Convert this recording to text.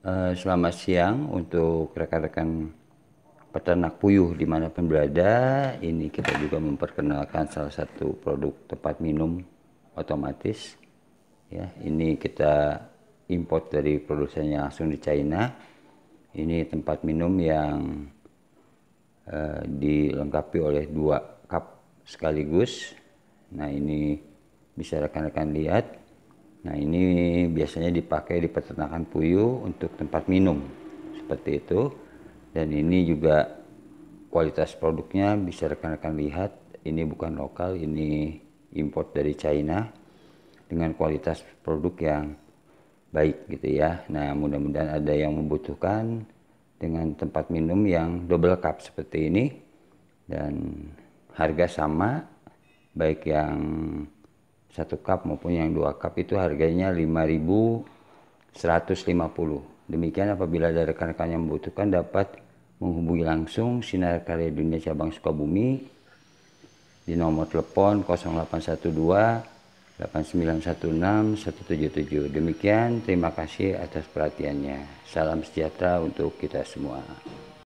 Eh, selamat siang untuk rekan-rekan peternak puyuh di dimanapun berada ini kita juga memperkenalkan salah satu produk tempat minum otomatis ya ini kita import dari produsennya langsung di China ini tempat minum yang uh, dilengkapi oleh dua cup sekaligus nah ini bisa rekan-rekan lihat Nah ini biasanya dipakai di peternakan puyuh untuk tempat minum seperti itu. Dan ini juga kualitas produknya bisa rekan-rekan lihat ini bukan lokal ini import dari China dengan kualitas produk yang baik gitu ya. Nah mudah-mudahan ada yang membutuhkan dengan tempat minum yang double cup seperti ini dan harga sama baik yang satu cup maupun yang dua cup itu harganya 5150 demikian apabila ada rekan-rekan yang membutuhkan dapat menghubungi langsung Sinar Karya Dunia Cabang Sukabumi di nomor telepon 0812 8916 177 demikian terima kasih atas perhatiannya salam sejahtera untuk kita semua